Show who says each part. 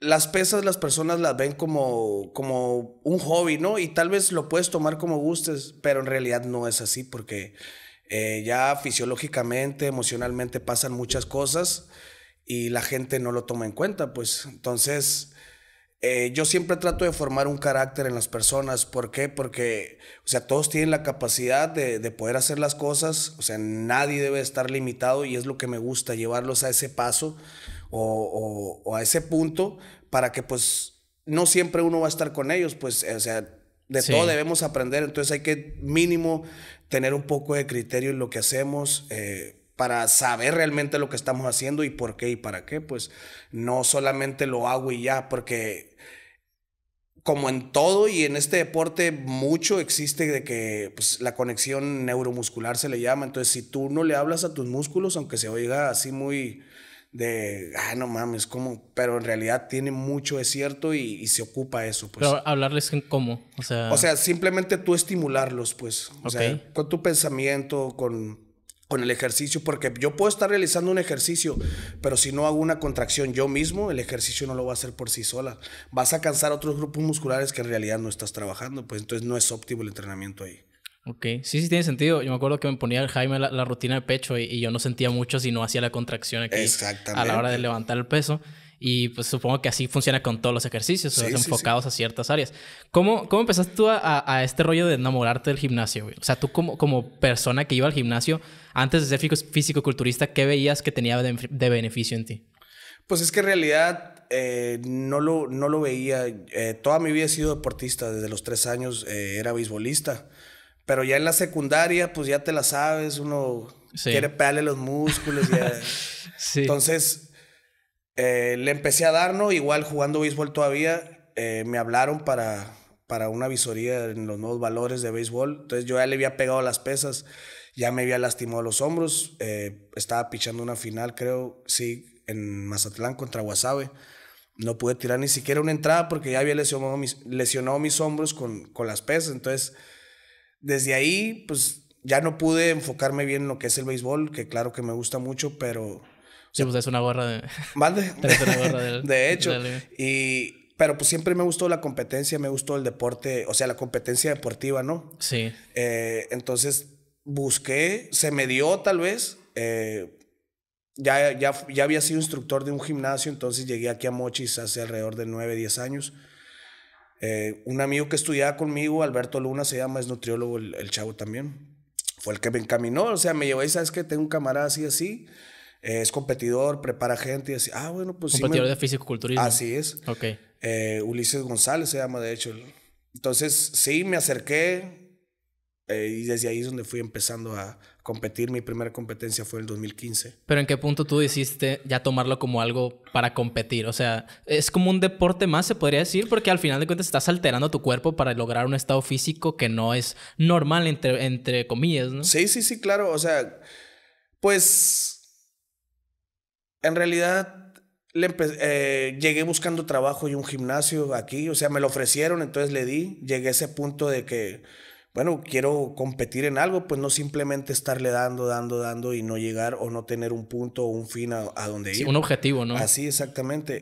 Speaker 1: las pesas las personas las ven como, como un hobby, ¿no? Y tal vez lo puedes tomar como gustes, pero en realidad no es así porque eh, ya fisiológicamente, emocionalmente pasan muchas cosas y la gente no lo toma en cuenta, pues entonces... Eh, yo siempre trato de formar un carácter en las personas. ¿Por qué? Porque, o sea, todos tienen la capacidad de, de, poder hacer las cosas. O sea, nadie debe estar limitado y es lo que me gusta, llevarlos a ese paso o, a ese punto para que pues no siempre uno va a estar con ellos, pues, eh, o sea, de todo debemos aprender, entonces hay que mínimo tener un poco de criterio en lo que hacemos. Eh, para saber realmente lo que estamos haciendo y por qué y para qué, pues no solamente lo hago y ya, porque como en todo y en este deporte mucho existe de que pues, la conexión neuromuscular se le llama, entonces si tú no le hablas a tus músculos, aunque se oiga así muy de, ah, no mames, como Pero en realidad tiene mucho de cierto y, se ocupa eso, pues. Pero
Speaker 2: hablarles en cómo, o sea... O sea,
Speaker 1: simplemente tú estimularlos, pues. O sea, con tu pensamiento, con con el ejercicio, porque yo puedo estar realizando un ejercicio, pero si no hago una contracción yo mismo, el ejercicio no lo va a hacer por sí sola. Vas a cansar otros grupos musculares que en realidad no estás trabajando, pues entonces no es óptimo el entrenamiento ahí.
Speaker 2: Ok, sí, sí tiene sentido. Yo me acuerdo que me ponía el Jaime la, rutina de pecho y, yo no sentía mucho si no hacía la contracción aquí a la hora de levantar el peso. Y pues supongo que así funciona con todos los ejercicios, enfocados a ciertas áreas. ¿Cómo, cómo empezaste tú a, a, este rollo de enamorarte del gimnasio? O sea, tú como, como persona que iba al gimnasio, antes de ser físico-culturista, ¿qué veías que tenía de, beneficio en ti?
Speaker 1: Pues es que en realidad eh, no, lo, no lo veía. Eh, toda mi vida he sido deportista, desde los tres años eh, era beisbolista. Pero ya en la secundaria, pues ya te la sabes, uno quiere pegarle los músculos. Entonces, eh, le empecé a dar, ¿no? Igual jugando béisbol todavía, eh, me hablaron para, para una visoría en los nuevos valores de béisbol. Entonces, yo ya le había pegado las pesas, ya me había lastimado los hombros. Eh, estaba pichando una final, creo, sí, en Mazatlán contra Guasave. No pude tirar ni siquiera una entrada porque ya había lesionado mis, lesionado mis hombros con, con las pesas. Entonces, desde ahí, pues ya no pude enfocarme bien en lo que es el béisbol, que claro que me gusta mucho, pero...
Speaker 2: Sí, pues es una gorra de...
Speaker 1: ¿Mande? una gorra de... de hecho. y, pero pues siempre me gustó la competencia, me gustó el deporte, o sea, la competencia deportiva, ¿no? Sí. Eh, entonces busqué, se me dio tal vez. Eh, ya, ya, ya había sido instructor de un gimnasio, entonces llegué aquí a Mochis hace alrededor de 9, 10 años. Eh, un amigo que estudiaba conmigo, Alberto Luna se llama, es nutriólogo el, chavo también. Fue el que me encaminó, o sea, me llevó y sabes que tengo un camarada así, así, eh, es competidor, prepara gente y así. Ah, bueno, pues sí Competidor de físico-culturismo. Así es. Ok. Eh, Ulises González se llama, de hecho. Entonces, sí, me acerqué y desde ahí es donde fui empezando a, competir. Mi primera competencia fue en el 2015.
Speaker 2: Pero ¿en qué punto tú hiciste ya tomarlo como algo para competir? O sea, es como un deporte más, se podría decir, porque al final de cuentas estás alterando tu cuerpo para lograr un estado físico que no es normal, entre, entre comillas, ¿no? Sí, sí, sí, claro. O sea, pues... En realidad, eh, llegué
Speaker 1: buscando trabajo y un gimnasio aquí, o sea, me lo ofrecieron, entonces le di, llegué a ese punto de que bueno, quiero competir en algo, pues no simplemente estarle dando, dando, dando y no llegar o no tener un punto o un fin a, donde ir. Un objetivo, ¿no? Así, exactamente.